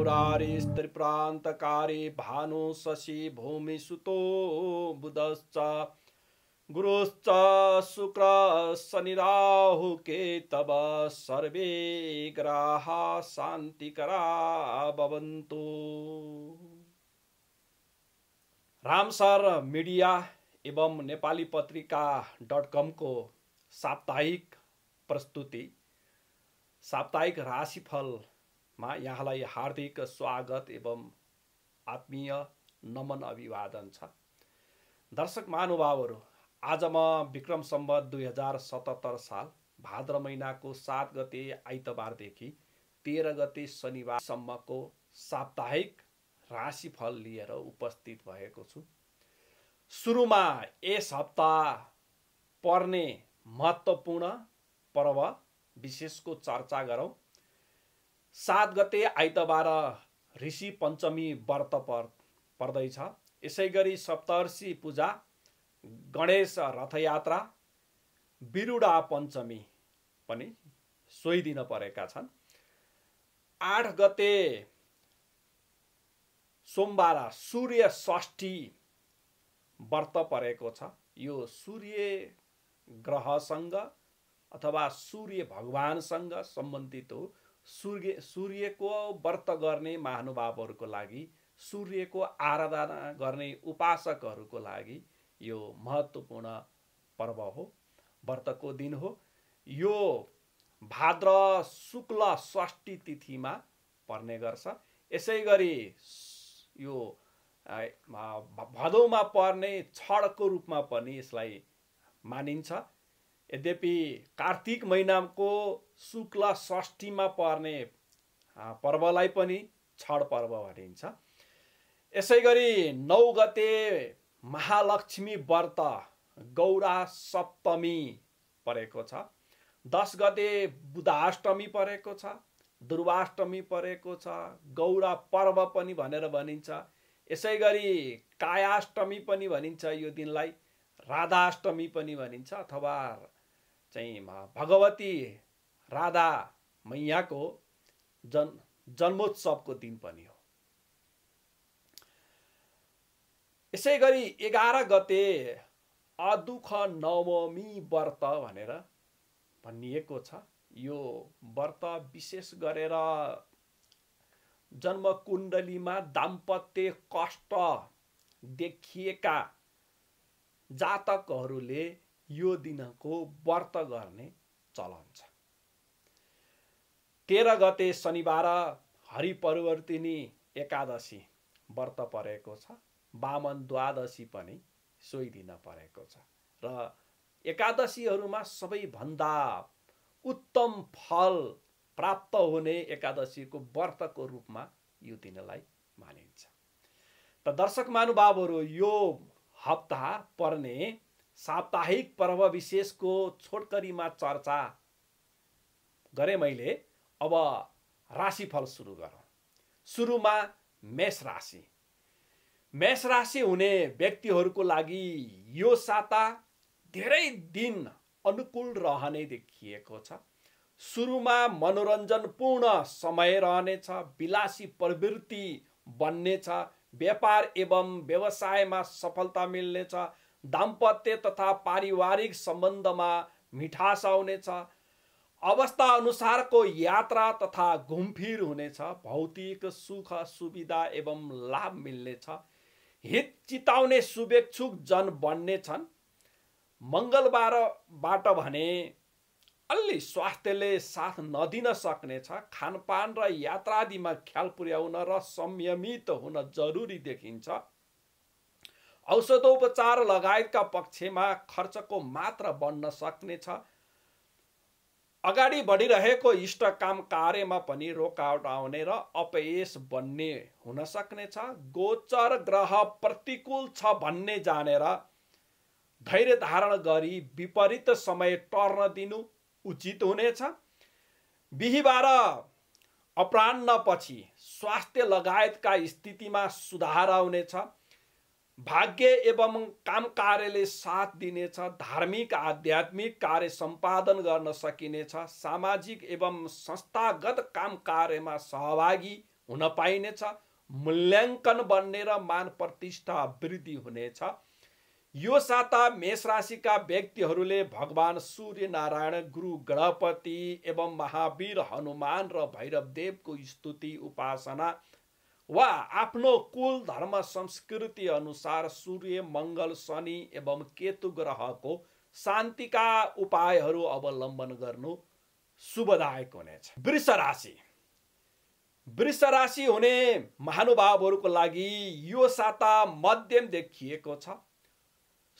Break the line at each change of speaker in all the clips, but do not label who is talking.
मुरारिस्त्रिप्रान्तकारे भानु शशि भूमिसुतो बुधश्च गुरुश्च शुक्र तब सर्वे ग्राह शान्तिकरा भवन्तु रामसर मिडिया एवं नेपाली पत्रिका डट कमको साप्ताहिक प्रस्तुति साप्ताहिक राशिफलमा यहाँलाई हार्दिक स्वागत एवं आत्मीय नमन अभिवादन छ दर्शक महानुभावहरू आज म विक्रम सम्बत दुई हजार सतहत्तर साल भाद्र महिनाको सात गते आइतबारदेखि तेह्र गते शनिबारसम्मको साप्ताहिक राशिफल लिएर उपस्थित भएको छु सुरुमा यस हप्ता पर्ने महत्त्वपूर्ण पर्व विशेषको चर्चा गरौँ सात गते आइतबार ऋषि पञ्चमी व्रत पर् पर्दैछ यसै गरी सप्तर्षि पूजा गणेश रथयात्रा बिरुडा पञ्चमी पनि सोही दिन परेका छन् आठ गते सोमबार सूर्य षष्ठी व्रत परेको छ यो सूर्य ग्रहसँग अथवा सूर्य भगवानसँग सम्बन्धित हो सूर्य सूर्यको व्रत गर्ने महानुभावहरूको लागि सूर्यको आराधना गर्ने उपासकहरूको लागि यो महत्त्वपूर्ण पर्व हो व्रतको दिन हो यो भाद्र शुक्ल षष्ठी तिथिमा पर्ने गर्छ यसै गरी यो भदौमा पर्ने छडको रूपमा पनि यसलाई मानिन्छ यद्यपि कार्तिक महिनाको शुक्ल षष्ठीमा पर्ने पर्वलाई पनि छड पर्व भनिन्छ यसै गरी नौ गते महालक्ष्मी व्रत गौरा सप्तमी परेको छ दस गते बुधाष्टमी परेको छ दुर्वाष्टमी परेको छ गौरा पर्व पनि भनेर भनिन्छ यसै गरी कायाष्टमी पनि भनिन्छ यो दिनलाई राधाष्टमी पनि भनिन्छ अथवा चाहिँ भगवती राधा मैयाको जन् जन्मोत्सवको दिन पनि हो यसै गरी एघार गते अदुख नवमी व्रत भनेर भनिएको छ यो व्रत विशेष गरेर जन्मकुण्डलीमा दाम्पत्य कष्ट देखिएका जातकहरूले यो दिनको व्रत गर्ने चलन छ तेह्र गते शनिबार हरिपरिवर्तिनी एकादशी व्रत परेको छ वामन द्वादशी पनि सोही दिन परेको छ र एकादशीहरूमा सबैभन्दा उत्तम फल प्राप्त हुने एकादशीको व्रतको रूपमा यो दिनलाई मानिन्छ त दर्शक महानुभावहरू यो हप्ता पर्ने साप्ताहिक पर्व विशेषको छोटकरीमा चर्चा गरे मैले अब राशिफल सुरु गरौँ सुरुमा मेष राशि मेष राशि हुने व्यक्तिहरूको लागि यो साता धेरै दिन अनुकूल रहने देखिएको छ सुरुमा मनोरञ्जनपूर्ण समय रहनेछ विलासी प्रवृत्ति बन्नेछ व्यापार एवं व्यवसायमा सफलता मिल्नेछ दाम्पत्य तथा पारिवारिक सम्बन्धमा मिठास आउनेछ अवस्था अनुसारको यात्रा तथा घुमफिर हुनेछ भौतिक सुख सुविधा एवं लाभ मिल्नेछ हित चिताउने शुभेच्छुक जन बन्ने छन् मङ्गलबारबाट भने अलि स्वास्थ्यले साथ नदिन सक्नेछ खानपान र यात्रादिमा ख्याल पुर्याउन र संयमित हुन जरुरी देखिन्छ औषधोपचार लगायतका पक्षमा खर्चको मात्र बन्न सक्नेछ अगाडि बढिरहेको इष्ट काम कार्यमा पनि रोकावट आउने र अपयस बन्ने हुन सक्नेछ गोचर ग्रह प्रतिकूल छ भन्ने जानेर धैर्य धारण गरी विपरीत समय टर्न दिनु उचित हुनेछ बिहिबार अपरान्नपछि स्वास्थ्य लगायतका स्थितिमा सुधार आउनेछ भाग्य एवं काम कार्यले साथ दिनेछ धार्मिक आध्यात्मिक कार्य सम्पादन गर्न सकिनेछ सामाजिक एवं संस्थागत काम कार्यमा सहभागी हुन पाइनेछ मूल्याङ्कन बन्ने र मान प्रतिष्ठा वृद्धि हुनेछ यो साता मेष राशिका व्यक्तिहरूले भगवान् सूर्य नारायण गुरु गणपति एवं महावीर हनुमान र भैरवदेवको स्तुति उपासना वा आफ्नो कुल धर्म संस्कृति अनुसार सूर्य मङ्गल शनि एवं केतु ग्रहको शान्तिका उपायहरू अवलम्बन गर्नु शुभदायक हुनेछ वृष राशि वृष राशि हुने महानुभावहरूको लागि यो साता मध्यम देखिएको छ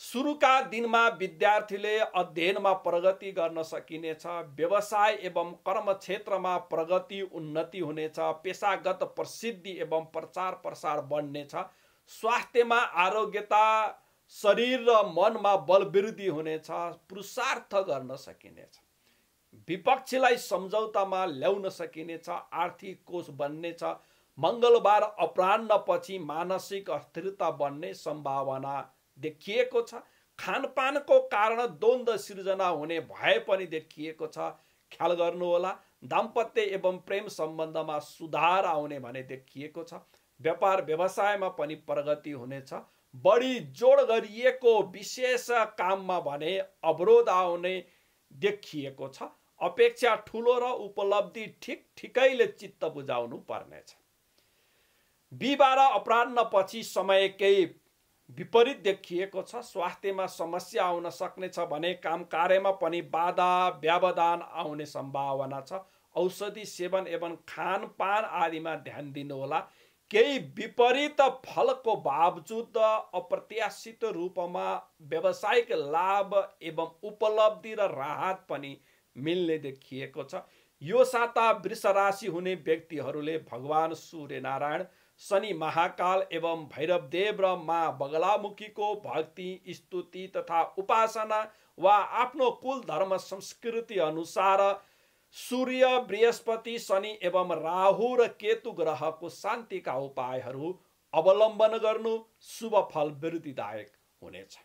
सुरुका दिनमा विद्यार्थीले अध्ययनमा प्रगति गर्न सकिनेछ व्यवसाय एवं कर्म क्षेत्रमा प्रगति उन्नति हुनेछ पेसागत प्रसिद्धि एवं प्रचार प्रसार बढ्नेछ स्वास्थ्यमा आरोग्यता शरीर र मनमा बलवृद्धि हुनेछ पुरुषार्थ गर्न सकिनेछ विपक्षीलाई सम्झौतामा ल्याउन सकिनेछ आर्थिक कोष बन्नेछ मङ्गलबार अपरान्नपछि मानसिक अस्थिरता बन्ने सम्भावना देखिएको छ खानपानको कारण द्वन्द सिर्जना हुने भए पनि देखिएको छ ख्याल गर्नुहोला दाम्पत्य एवं प्रेम सम्बन्धमा सुधार आउने भने देखिएको छ व्यापार व्यवसायमा पनि प्रगति हुनेछ बढी जोड गरिएको विशेष काममा भने अवरोध आउने देखिएको छ अपेक्षा ठुलो र उपलब्धि ठिक ठिकैले चित्त बुझाउनु पर्नेछ बिहिबार अपरान्नपछि समयकै विपरीत देखिएको छ स्वास्थ्यमा समस्या आउन सक्नेछ भने काम कार्यमा पनि बाधा व्यवधान आउने सम्भावना छ औषधि सेवन एवं खानपान आदिमा ध्यान दिनुहोला केही विपरीत फलको बावजुद अप्रत्याशित रूपमा व्यावसायिक लाभ एवं उपलब्धि र राहत पनि मिल्ने देखिएको छ यो साता वृष राशि हुने व्यक्तिहरूले भगवान् सूर्यनारायण शनि महाकाल एवं भैरवदेव र मा बगलामुखीको भक्ति स्तुति तथा उपासना वा आफ्नो कुल धर्म संस्कृति अनुसार सूर्य बृहस्पति शनि एवं राहु र केतु ग्रहको शान्तिका उपायहरू अवलम्बन गर्नु शुभ फल वृद्धिदायक हुनेछ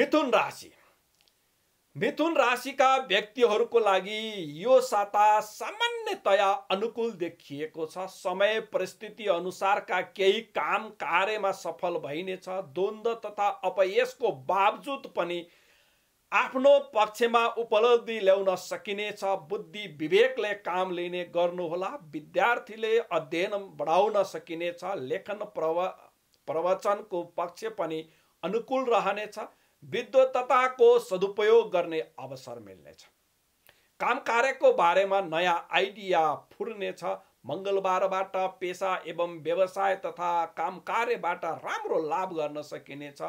मिथुन राशि मिथुन राशिका व्यक्तिहरूको लागि यो साता सामान्यतया अनुकूल देखिएको छ समय परिस्थिति अनुसारका केही काम कार्यमा सफल भइनेछ द्वन्द तथा अपयसको बावजुद पनि आफ्नो पक्षमा उपलब्धि ल्याउन सकिनेछ बुद्धि विवेकले काम लिने गर्नुहोला विद्यार्थीले अध्ययन बढाउन सकिनेछ लेखन प्रव प्रवचनको पक्ष पनि अनुकूल रहनेछ विद्वत्ताको सदुपयोग गर्ने अवसर मिल्नेछ काम कार्यको बारेमा नयाँ आइडिया फुर्नेछ मङ्गलबारबाट पेसा एवं व्यवसाय तथा काम कार्यबाट राम्रो लाभ गर्न सकिनेछ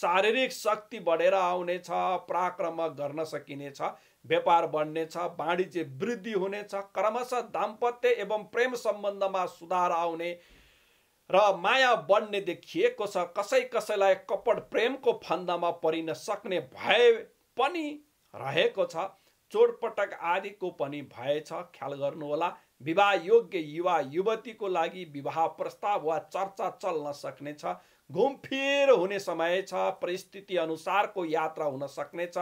शारीरिक शक्ति बढेर आउनेछ पराक्रम गर्न सकिनेछ व्यापार बढ्नेछ वाणिज्य वृद्धि हुनेछ क्रमशः दाम्पत्य एवं प्रेम सम्बन्धमा सुधार आउने र माया बन्ने देखिएको छ कसै कसैलाई कपड प्रेमको फन्दामा परिन सक्ने भए पनि रहेको छ चोटपटक आदिको पनि भएछ ख्याल गर्नुहोला विवाह योग्य युवा युवतीको लागि विवाह प्रस्ताव वा चर्चा चल्न सक्नेछ घुमफिर हुने समय छ परिस्थिति अनुसारको यात्रा हुन सक्नेछ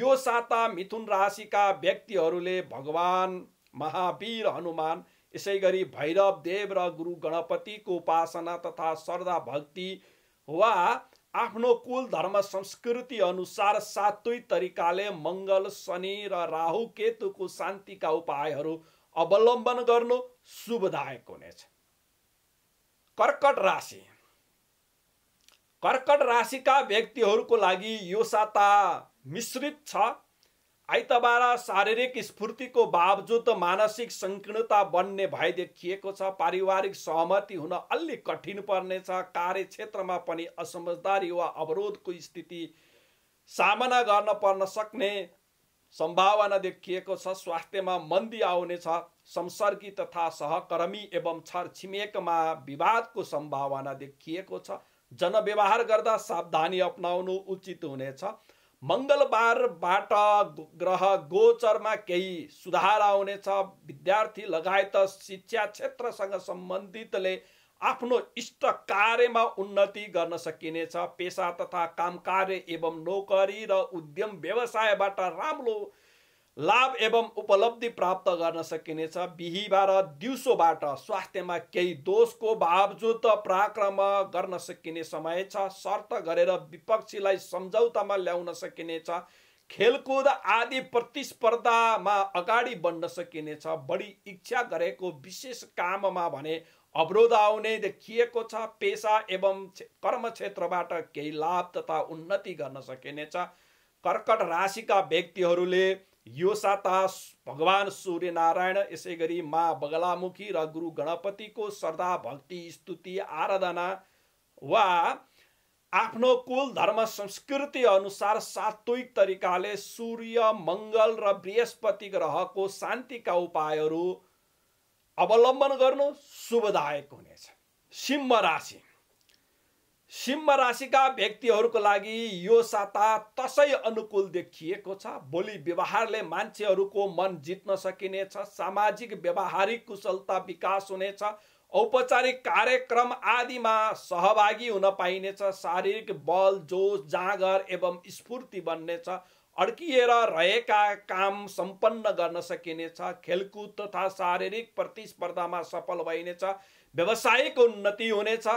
यो साता मिथुन राशिका व्यक्तिहरूले भगवान महावीर हनुमान यसै गरी भैरव देव र गुरु गणपतिको उपासना तथा श्रद्धा भक्ति वा आफ्नो कुल धर्म संस्कृति अनुसार सातै तरिकाले मङ्गल शनि र राहु केतुको शान्तिका उपायहरू अवलम्बन गर्नु शुभदायक हुनेछ कर्कट राशि कर्कट राशिका व्यक्तिहरूको लागि यो साता मिश्रित छ आइतबार शारीरिक स्फूर्तिको बावजुद मानसिक सङ्कीर्णता बन्ने भए देखिएको छ पारिवारिक सहमति हुन अलि कठिन पर्नेछ कार्यक्षेत्रमा पनि असमझदारी वा अवरोधको स्थिति सामना गर्न पर्न सक्ने सम्भावना देखिएको छ स्वास्थ्यमा मन्दी आउनेछ संसर्गी तथा सहकर्मी एवं छरछिमेकमा विवादको सम्भावना देखिएको छ जनव्यवहार गर्दा सावधानी अप्नाउनु उचित हुनेछ मङ्गलबारबाट ग्रह गोचरमा केही सुधार आउनेछ विद्यार्थी लगायत शिक्षा क्षेत्रसँग सम्बन्धितले आफ्नो इष्ट कार्यमा उन्नति गर्न सकिनेछ पेसा तथा काम कार्य एवं नोकरी र उद्यम व्यवसायबाट राम्रो लाभ एवं उपलब्धि प्राप्त गर्न सकिनेछ बिहिबार दिउँसोबाट स्वास्थ्यमा केही दोषको बावजुद पराक्रम गर्न सकिने समय छ शर्त गरेर विपक्षीलाई सम्झौतामा ल्याउन सकिनेछ खेलकुद आदि प्रतिस्पर्धामा अगाडि बढ्न सकिनेछ बढी इच्छा गरेको विशेष काममा भने अवरोध आउने देखिएको छ पेसा एवं कर्म क्षेत्रबाट केही लाभ तथा उन्नति गर्न सकिनेछ कर्कट राशिका व्यक्तिहरूले यो साता भगवान् सूर्यनारायण यसै गरी मा बगलामुखी र गुरु गणपतिको श्रद्धा भक्ति स्तुति आराधना वा आफ्नो कुल धर्म संस्कृति अनुसार सात्विक तरिकाले सूर्य मङ्गल र बृहस्पति ग्रहको शान्तिका उपायहरू अवलम्बन गर्नु शुभदायक हुनेछ सिंह राशि सिंह राशिका व्यक्तिहरूको लागि यो साता तसै अनुकूल देखिएको छ बोली व्यवहारले मान्छेहरूको मन जित्न सकिनेछ सामाजिक व्यवहारिक कुशलता विकास हुनेछ औपचारिक कार्यक्रम आदिमा सहभागी हुन पाइनेछ शारीरिक बल जोस जाँगर एवं स्फूर्ति बन्नेछ अड्किएर रहेका काम सम्पन्न गर्न सकिनेछ खेलकुद तथा शारीरिक प्रतिस्पर्धामा सफल भइनेछ व्यावसायिक उन्नति हुनेछ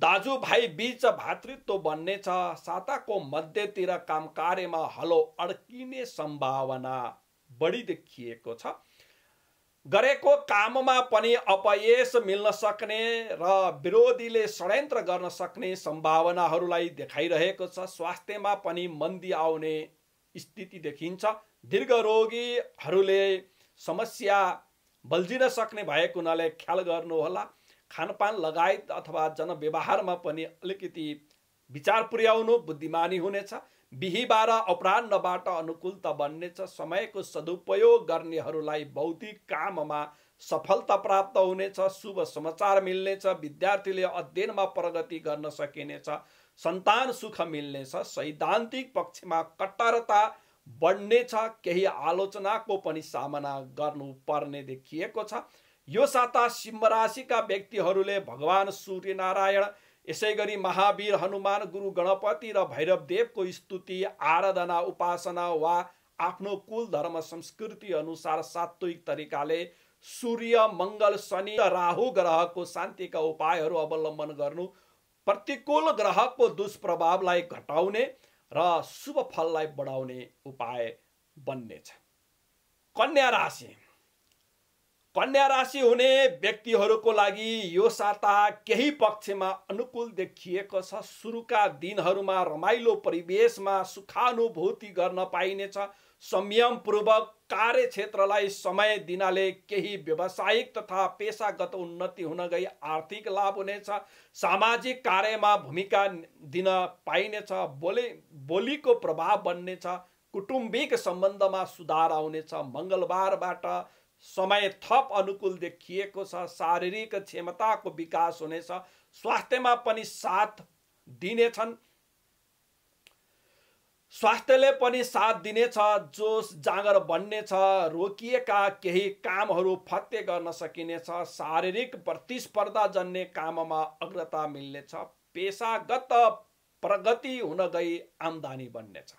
दाजुभाइ बीच भातृत्व बन्नेछ साताको मध्यतिर काम कार्यमा हलो अड्किने सम्भावना बढी देखिएको छ गरेको काममा पनि अपयश मिल्न सक्ने र विरोधीले षड्यन्त्र गर्न सक्ने सम्भावनाहरूलाई देखाइरहेको छ स्वास्थ्यमा पनि मन्दी आउने स्थिति देखिन्छ दीर्घरोगीहरूले समस्या बल्झिन सक्ने भएको हुनाले ख्याल गर्नुहोला खानपान लगायत अथवा जनव्यवहारमा पनि अलिकति विचार पुर्याउनु बुद्धिमानी हुनेछ बिहीबार अनुकूल त बन्नेछ समयको सदुपयोग गर्नेहरूलाई बौद्धिक काममा सफलता प्राप्त हुनेछ शुभ समाचार मिल्नेछ विद्यार्थीले अध्ययनमा प्रगति गर्न सकिनेछ सन्तान सुख मिल्नेछ सैद्धान्तिक पक्षमा कट्टरता बढ्नेछ केही आलोचनाको पनि सामना गर्नुपर्ने देखिएको छ यो साता सिंह राशिका व्यक्तिहरूले भगवान् सूर्यनारायण यसै गरी महावीर हनुमान गुरु गणपति र भैरवदेवको स्तुति आराधना उपासना वा आफ्नो कुल धर्म संस्कृति अनुसार सात्विक तरिकाले सूर्य मङ्गल शनि र राहु ग्रहको शान्तिका उपायहरू अवलम्बन गर्नु प्रतिकूल ग्रहको दुष्प्रभावलाई घटाउने र शुभ फललाई बढाउने उपाय बन्नेछ कन्या राशि कन्या राशि हुने व्यक्तिहरूको लागि यो साता केही पक्षमा अनुकूल देखिएको छ सुरुका दिनहरूमा रमाइलो परिवेशमा सुखानुभूति गर्न पाइनेछ संयमपूर्वक कार्यक्षेत्रलाई समय दिनाले केही व्यावसायिक तथा पेसागत उन्नति हुन गई आर्थिक लाभ हुनेछ सामाजिक कार्यमा भूमिका दिन पाइनेछ बोली बोलीको प्रभाव बन्नेछ कुटुम्बिक सम्बन्धमा सुधार आउनेछ मङ्गलबारबाट समय थप अनुकूल देखिएको छ शारीरिक क्षमताको विकास हुनेछ स्वास्थ्यमा पनि साथ दिनेछन् स्वास्थ्यले पनि साथ दिनेछ जोस जाँगर बन्नेछ रोकिएका केही कामहरू फत्ते गर्न सकिनेछ शारीरिक प्रतिस्पर्धा जन्ने काममा अग्रता मिल्नेछ पेसागत प्रगति हुन गई आम्दानी बन्नेछ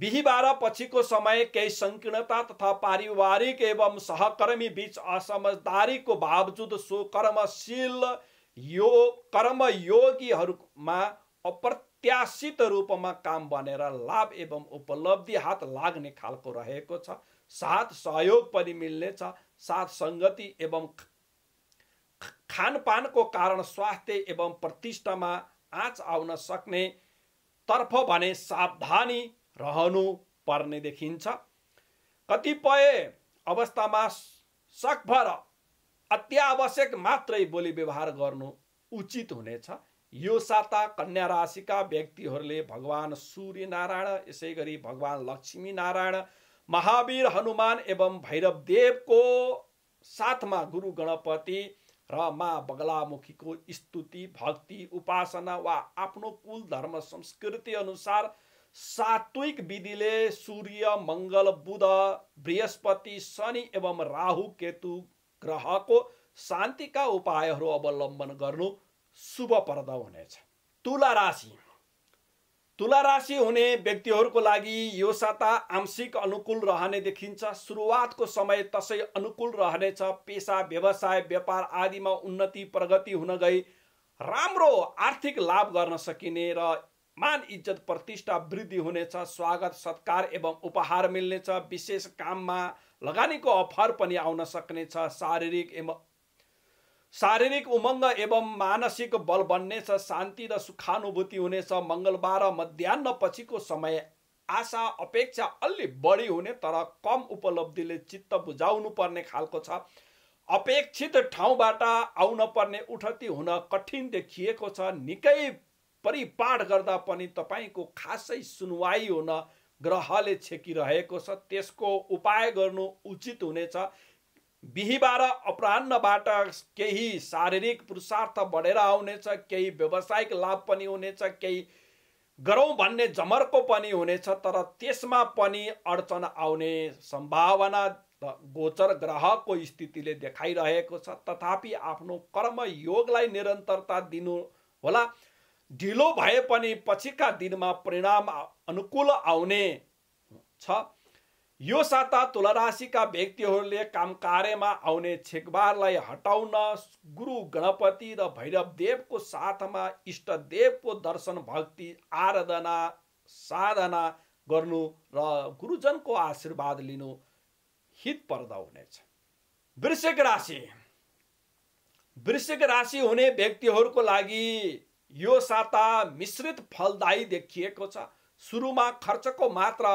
बिहिबार पछिको समय केही सङ्कीर्णता तथा पारिवारिक एवं सहकर्मी बीच असमझदारीको बावजुद सो कर्मशील यो कर्मयोगीहरूमा अप्रत्याशित रूपमा काम बनेर लाभ एवं उपलब्धि हात लाग्ने खालको रहेको छ साथ सहयोग पनि मिल्नेछ साथ सङ्गति एवं खानपानको कारण स्वास्थ्य एवं प्रतिष्ठामा आँच आउन सक्ने तर्फ भने सावधानी रहनु पर्ने देखिन्छ कतिपय अवस्थामा सकभर अत्यावश्यक मात्रै बोली व्यवहार गर्नु उचित हुनेछ यो साता कन्या राशिका व्यक्तिहरूले सूर्य नारायण यसै गरी लक्ष्मी नारायण महावीर हनुमान एवं भैरवदेवको साथमा गुरु गणपति र मा बगलामुखीको स्तुति भक्ति उपासना वा आफ्नो कुल धर्म संस्कृति अनुसार सात्विक विधिले सूर्य मङ्गल बुध बृहस्पति शनि एवं राहु केतु ग्रहको शान्तिका उपायहरू अवलम्बन गर्नु शुभ शुभप्रद हुनेछ तुला राशि तुला राशि हुने व्यक्तिहरूको लागि यो साता आंशिक अनुकूल रहने देखिन्छ सुरुवातको समय तसै अनुकूल रहनेछ पेसा व्यवसाय व्यापार आदिमा उन्नति प्रगति हुन गई राम्रो आर्थिक लाभ गर्न सकिने र मान इज्जत प्रतिष्ठा वृद्धि हुनेछ स्वागत सत्कार एवं उपहार मिल्नेछ विशेष काममा लगानीको अफर पनि आउन सक्नेछ शारीरिक एवं शारीरिक उमङ्ग एवं मानसिक बल बन्नेछ शान्ति र सुखानुभूति हुनेछ मङ्गलबार मध्याह पछिको समय आशा अपेक्षा अलि बढी हुने तर कम उपलब्धिले चित्त बुझाउनु पर्ने खालको छ अपेक्षित ठाउँबाट आउन पर्ने उठति हुन कठिन देखिएको छ निकै परिपाठ गर्दा पनि तपाईँको खासै सुनवाई हुन ग्रहले छेकिरहेको छ त्यसको उपाय गर्नु उचित हुनेछ बिहिबार अपरान्नबाट केही शारीरिक पुरुषार्थ बढेर आउनेछ केही व्यावसायिक लाभ पनि हुनेछ केही गरौँ भन्ने जमर्को पनि हुनेछ तर त्यसमा पनि अडचन आउने सम्भावना गोचर ग्रहको स्थितिले देखाइरहेको छ तथापि आफ्नो कर्म योगलाई निरन्तरता दिनु होला ढिलो भए पनि पछिका दिनमा परिणाम अनुकूल आउने छ यो साता तुलराशिका व्यक्तिहरूले काम कार्यमा आउने छेकबारलाई हटाउन गुरु गणपति र भैरवदेवको साथमा इष्टदेवको दर्शन भक्ति आराधना साधना गर्नु र गुरुजनको आशीर्वाद लिनु हित पर्दा हुनेछ वृश्चिक राशि वृश्चिक राशि हुने व्यक्तिहरूको लागि यो साता मिश्रित फलदायी देखिएको छ सुरुमा खर्चको मात्रा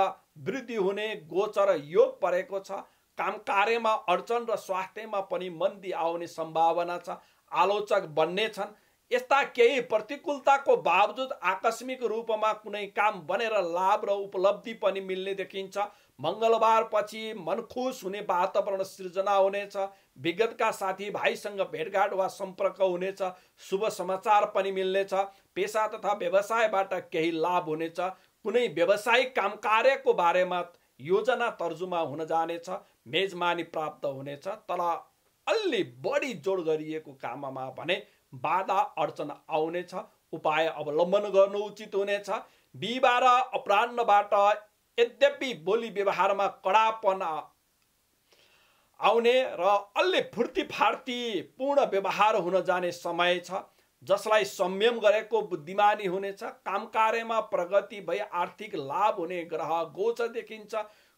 वृद्धि हुने गोचर योग परेको छ काम कार्यमा अडचन र स्वास्थ्यमा पनि मन्दी आउने सम्भावना छ आलोचक बन्ने छन् यस्ता केही प्रतिकूलताको बावजुद आकस्मिक रूपमा कुनै काम बनेर लाभ र उपलब्धि पनि मिल्ने देखिन्छ मङ्गलबार पछि मनखुस हुने वातावरण सृजना हुनेछ विगतका साथी भाइसँग भेटघाट वा सम्पर्क हुनेछ शुभ समाचार पनि मिल्नेछ पेसा तथा व्यवसायबाट केही लाभ हुनेछ कुनै व्यवसायिक काम कार्यको बारेमा योजना तर्जुमा हुन जानेछ मेजमानी प्राप्त हुनेछ तर अलि बढी जोड गरिएको काममा भने बाधा अडचन आउनेछ उपाय अवलम्बन गर्नु उचित हुनेछ बिहिबार अपरान्नबाट यद्यपि बोली व्यवहारमा कडापन आउने र अलि फुर्ती फार्ती पूर्ण व्यवहार हुन जाने समय छ जसलाई संयम गरेको बुद्धिमानी हुनेछ काम कार्यमा प्रगति भई आर्थिक लाभ हुने ग्रह गोचर देखिन्छ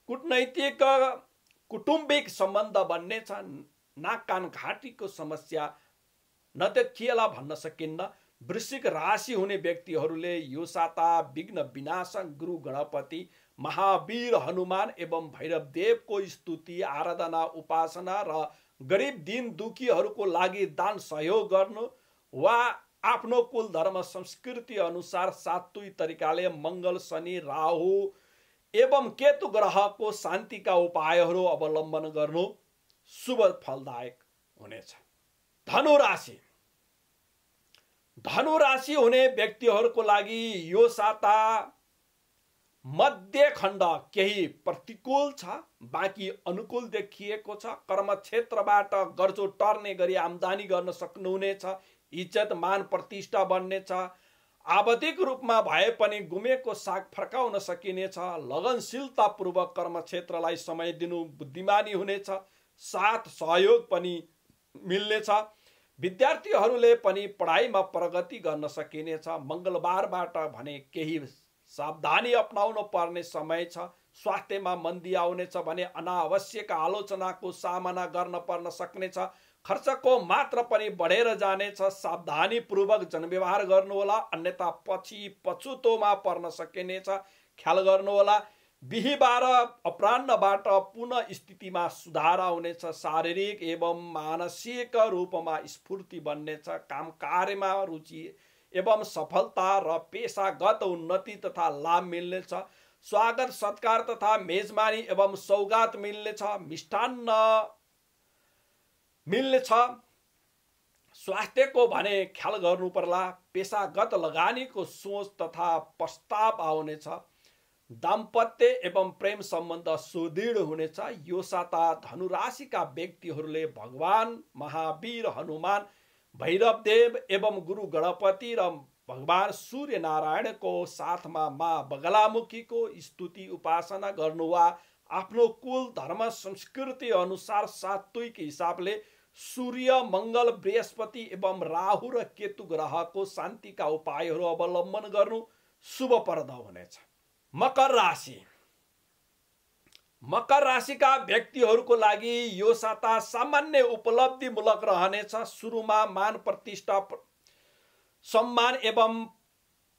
कुटनैतिक कुटुम्बिक सम्बन्ध बन्नेछ नाक कान घाँटीको समस्या नदेखिएला भन्न सकिन्न वृश्चिक राशि हुने व्यक्तिहरूले यो साता विघ्न विनाश गुरु गणपति महावीर हनुमान एवं भैरवदेवको स्तुति आराधना उपासना र गरिब दिन दुखीहरूको लागि दान सहयोग गर्नु वा आफ्नो कुल धर्म संस्कृति अनुसार सातु तरिकाले मङ्गल शनि राहु एवं केतु ग्रहको शान्तिका उपायहरू अवलम्बन गर्नु शुभ फलदायक हुनेछ धनु राशि धनु राशि हुने व्यक्तिहरूको लागि यो साता मध्य खण्ड केही प्रतिकूल छ बाँकी अनुकूल देखिएको छ कर्म क्षेत्रबाट गर्जो टर्ने गरी आम्दानी गर्न सक्नुहुनेछ इज्जत मान प्रतिष्ठा बन्नेछ आवधिक रूपमा भए पनि गुमेको साग फर्काउन सकिनेछ लगनशीलतापूर्वक कर्म क्षेत्रलाई समय दिनु बुद्धिमानी हुनेछ साथ सहयोग पनि मिल्नेछ विद्यार्थीहरूले पनि पढाइमा प्रगति गर्न सकिनेछ मङ्गलबारबाट भने केही सावधानी अपनाउनु पर्ने समय छ स्वास्थ्यमा मन्दी आउनेछ भने अनावश्यक आलोचनाको सामना गर्न पर्न सक्नेछ खर्चको मात्र पनि बढेर जानेछ सावधानीपूर्वक जनव्यवहार गर्नुहोला अन्यथा पछि पछुतोमा पर्न सकिनेछ ख्याल गर्नुहोला बिहिबार अपरान्नबाट पुनः स्थितिमा सुधार आउनेछ शारीरिक एवं मानसिक रूपमा स्फूर्ति बन्नेछ काम कार्यमा रुचि एवं सफलता र पेसागत उन्नति तथा लाभ मिल्नेछ स्वागत सत्कार तथा मेजमानी एवं सौगात मिल्नेछ मिष्टान्न मिल्नेछ स्वास्थ्यको भने ख्याल गर्नु पर्ला पेसागत लगानीको सोच तथा प्रस्ताव आउनेछ दाम्पत्य एवं प्रेम सम्बन्ध सुदृढ हुनेछ यो साता धनुराशिका व्यक्तिहरूले भगवान महावीर हनुमान भैरवदेव एवं गुरु गणपति र भगवान् नारायणको साथमा मा बगलामुखीको स्तुति उपासना गर्नु वा आफ्नो कुल धर्म संस्कृति अनुसार सात्विक हिसाबले सूर्य मङ्गल बृहस्पति एवं राहु र केतु ग्रहको शान्तिका उपायहरू अवलम्बन गर्नु शुभप्रद हुनेछ मकर राशि मकर राशिका व्यक्तिहरूको लागि यो साता सामान्य उपलब्धिमूलक रहनेछ सुरुमा मान प्रतिष्ठा सम्मान एवं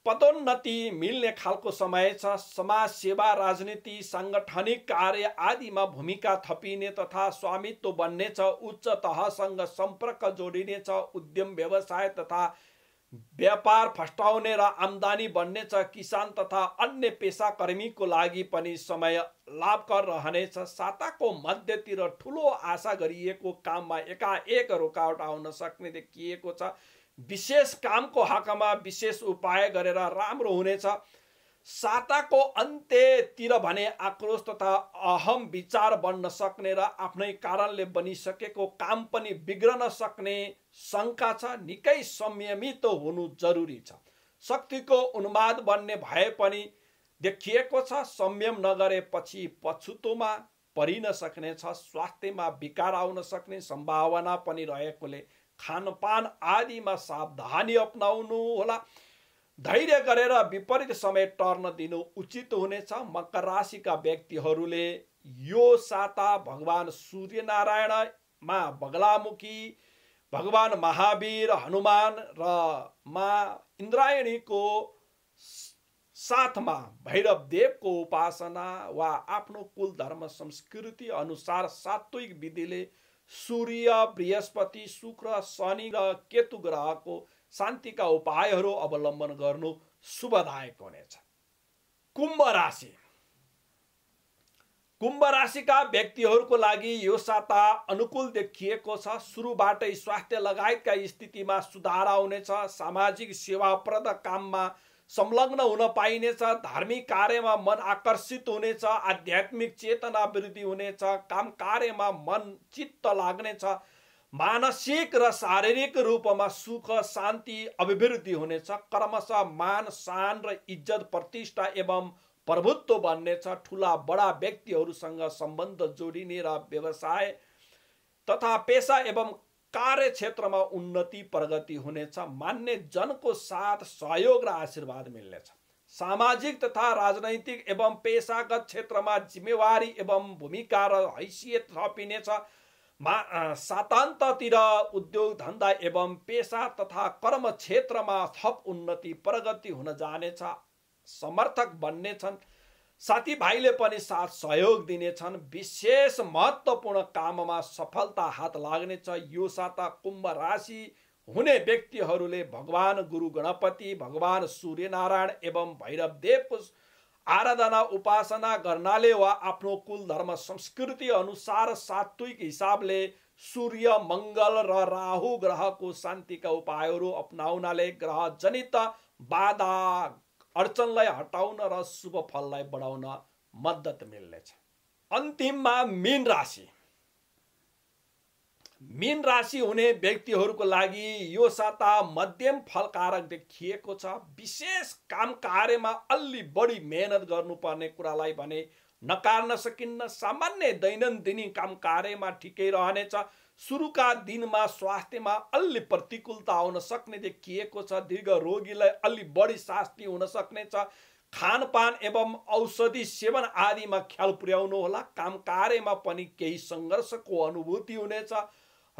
पदोन्नति मिल्ने खालको समय छ समाज सेवा राजनीति साङ्गठनिक कार्य आदिमा भूमिका थपिने तथा स्वामित्व बन्नेछ उच्च तहसँग सम्पर्क जोडिनेछ उद्यम व्यवसाय तथा व्यापार फस्टाउने र आम्दानी बन्नेछ किसान तथा अन्य पेसाकर्मीको लागि पनि समय लाभकर रहनेछ साताको मध्यतिर ठुलो आशा गरिएको काममा एकाएक रोकावट आउन सक्ने देखिएको छ विशेष कामको हकमा विशेष उपाय गरेर राम्रो हुनेछ साताको अन्त्यतिर भने आक्रोश तथा अहम विचार बन्न सक्ने र आफ्नै कारणले बनिसकेको काम पनि बिग्रन सक्ने शङ्का छ निकै संयमित हुनु जरुरी छ शक्तिको उन्माद बन्ने भए पनि देखिएको छ संयम नगरेपछि पछुतोमा परिन सक्ने छ स्वास्थ्यमा विकार आउन सक्ने सम्भावना पनि रहेकोले खानपान आदिमा सावधानी अप्नाउनु होला धैर्य गरेर विपरीत समय टर्न दिनु उचित हुनेछ मकर राशिका व्यक्तिहरूले यो साता भगवान् मा बगलामुखी भगवान् महावीर हनुमान र मा इन्द्रायणीको साथमा देवको उपासना वा आफ्नो कुल धर्म संस्कृति अनुसार सात्विक विधिले सूर्य बृहस्पति शुक्र शनि र केतु ग्रहको शान्तिका उपायहरू अवलम्बन गर्नु शुभदायक हुनेछ कुम्भ राशि कुम्भ राशिका व्यक्तिहरूको लागि यो साता अनुकूल देखिएको छ सुरुबाटै स्वास्थ्य लगायतका स्थितिमा सुधार आउनेछ सामाजिक सेवाप्रद काममा संलग्न हुन पाइनेछ धार्मिक कार्यमा मन आकर्षित हुनेछ आध्यात्मिक चेतना वृद्धि हुनेछ काम कार्यमा मन चित्त लाग्नेछ मानसिक र शारीरिक रूपमा सुख शान्ति अभिवृद्धि हुनेछ क्रमशः मान शान र इज्जत प्रतिष्ठा एवं प्रभुत्व बन्नेछ ठुला बडा व्यक्तिहरूसँग सम्बन्ध जोडिने र व्यवसाय तथा पेसा एवं कार्यक्षेत्रमा उन्नति प्रगति हुनेछ मान्ने जनको साथ सहयोग र आशीर्वाद मिल्नेछ सामाजिक तथा राजनैतिक एवं पेसागत क्षेत्रमा जिम्मेवारी एवं भूमिका र हैसियत थपिनेछ मा सातान्ततिर उद्योग धन्दा एवं पेसा तथा कर्म क्षेत्रमा थप उन्नति प्रगति हुन जानेछ समर्थक बन्नेछन् साथीभाइले पनि साथ सहयोग दिनेछन् विशेष महत्त्वपूर्ण काममा सफलता हात लाग्नेछ यो साता कुम्भ राशि हुने व्यक्तिहरूले भगवान गुरु गणपति सूर्य सूर्यनारायण एवं भैरवदेवको आराधना उपासना गर्नाले वा आफ्नो कुल धर्म संस्कृति अनुसार सात्विक हिसाबले सूर्य मङ्गल र राहु ग्रहको शान्तिका उपायहरू अपनाउनाले जनित बाधा अर्चनलाई हटाउन र शुभ फललाई बढाउन मद्दत मिल्नेछ अन्तिममा मीन राशि मिन राशि हुने व्यक्तिहरूको लागि यो साता मध्यम फलकारक देखिएको छ विशेष काम कार्यमा अलि बढी मेहनत गर्नुपर्ने कुरालाई भने नकार्न सकिन्न सामान्य दैनन्दिनी काम कार्यमा ठिकै रहनेछ सुरुका दिनमा स्वास्थ्यमा अलि प्रतिकूलता आउन सक्ने देखिएको छ दीर्घ रोगीलाई अलि बढी शास्ति हुन सक्नेछ खानपान एवं औषधि सेवन आदिमा ख्याल पुर्याउनु होला काम कार्यमा पनि केही सङ्घर्षको अनुभूति हुनेछ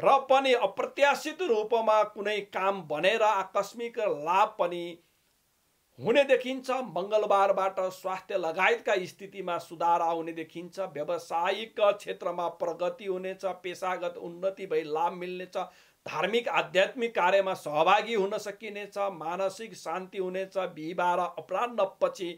र पनि अप्रत्याशित रूपमा कुनै काम बनेर आकस्मिक लाभ पनि हुने देखिन्छ मङ्गलबारबाट स्वास्थ्य लगायतका स्थितिमा सुधार आउने देखिन्छ व्यावसायिक क्षेत्रमा प्रगति हुनेछ पेसागत उन्नति भई लाभ मिल्नेछ धार्मिक आध्यात्मिक कार्यमा सहभागी हुन सकिनेछ मानसिक शान्ति हुनेछ बिहिबार पछि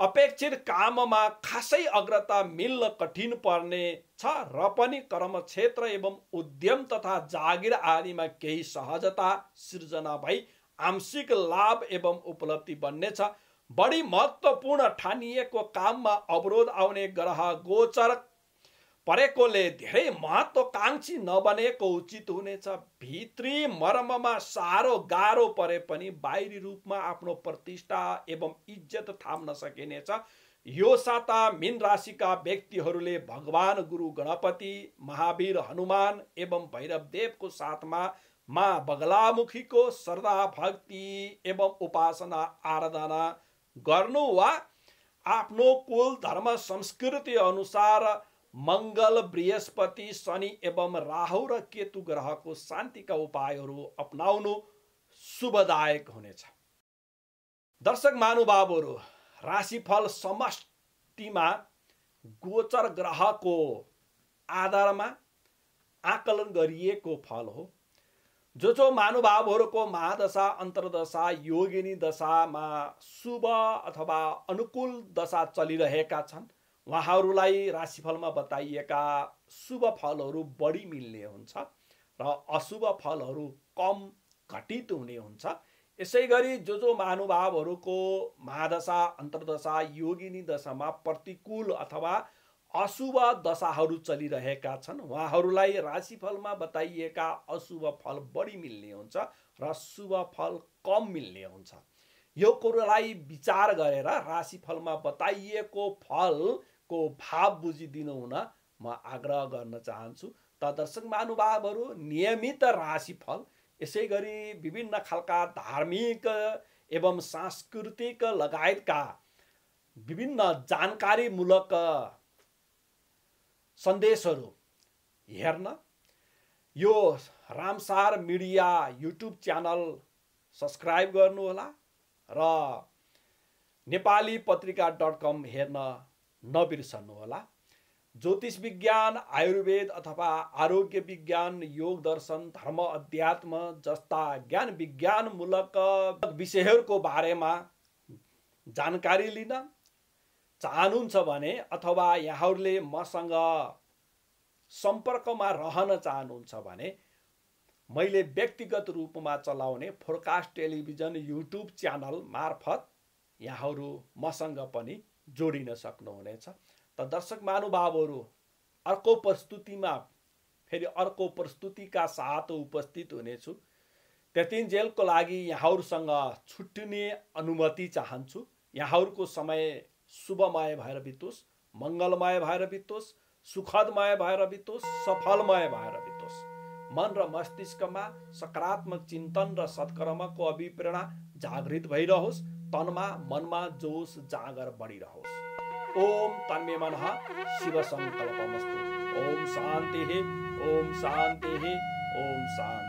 अपेक्षित काममा खासै अग्रता मिल्न कठिन पर्ने छ र पनि कर्म क्षेत्र एवं उद्यम तथा जागिर आदिमा केही सहजता सिर्जना भई आंशिक लाभ एवं उपलब्धि बन्नेछ बढी महत्त्वपूर्ण ठानिएको काममा अवरोध आउने ग्रह गोचर परेकोले धेरै महत्त्वकाङ्क्षी नबनेको उचित हुनेछ भित्री मर्ममा साह्रो गाह्रो परे पनि बाहिरी रूपमा आफ्नो प्रतिष्ठा एवं इज्जत थाम्न सकिनेछ यो साता मिन राशिका व्यक्तिहरूले भगवान गुरु गणपति महावीर हनुमान एवं भैरवदेवको साथमा मा बगलामुखीको श्रद्धा भक्ति एवं उपासना आराधना गर्नु वा आफ्नो कुल धर्म संस्कृति अनुसार मङ्गल बृहस्पति शनि एवं राहु र केतु ग्रहको शान्तिका उपायहरू अप्नाउनु शुभदायक हुनेछ दर्शक महानुभावहरू राशिफल समष्टिमा गोचर ग्रहको आधारमा आकलन गरिएको फल हो जो जो महानुभावहरूको महादशा अन्तर्दशा योगिनी दशामा शुभ अथवा अनुकूल दशा चलिरहेका छन् उहाँहरूलाई राशिफलमा बताइएका शुभ फलहरू बढी मिल्ने हुन्छ र अशुभ फलहरू कम घटित हुने हुन्छ यसै गरी जो जो महानुभावहरूको महादशा अन्तर्दशा योगिनी दशामा प्रतिकूल अथवा अशुभ दशाहरू चलिरहेका छन् उहाँहरूलाई राशिफलमा बताइएका अशुभ फल बढी मिल्ने हुन्छ र शुभ फल कम मिल्ने हुन्छ यो कुरोलाई विचार गरेर राशिफलमा बताइएको फल को भाव बुझिदिनु हुन म आग्रह गर्न चाहन्छु त दर्शक महानुभावहरू नियमित राशिफल यसै गरी विभिन्न खालका धार्मिक एवं सांस्कृतिक लगायतका विभिन्न जानकारीमूलक सन्देशहरू हेर्न यो Ramsar media YouTube channel subscribe गर्नुहोला र नेपाली पत्रिका डट कम हेर्न होला ज्योतिष विज्ञान आयुर्वेद अथवा आरोग्य विज्ञान योग दर्शन धर्म अध्यात्म जस्ता ज्ञान विज्ञानमूलक विषयहरूको बारेमा जानकारी लिन चाहनुहुन्छ भने अथवा यहाँहरूले मसँग सम्पर्कमा रहन चाहनुहुन्छ भने मैले व्यक्तिगत रूपमा चलाउने फोरकास्ट टेलिभिजन युट्युब च्यानल मार्फत यहाँहरू मसँग पनि जोडिन सक्नुहुनेछ त दर्शक महानुभावहरू अर्को प्रस्तुतिमा फेरि अर्को प्रस्तुतिका साथ उपस्थित हुनेछु त्यतिन्जेलको लागि यहाँहरूसँग छुट्टिने अनुमति चाहन्छु यहाँहरूको समय शुभमय भएर बितोस् मङ्गलमय भएर बितोस् सुखदमय भएर बितोस् सफलमय भएर बितोस् मन र मस्तिष्कमा सकारात्मक चिन्तन र सत्कर्मको अभिप्रेरणा जागृत भइरहोस् तनमा मनमा जोस जाँगर बढिरहोस् ओम तन्मे मन शिव सङ्कल्पमस्तु ओम शान्ति ओम शान्ति ओम शान्ति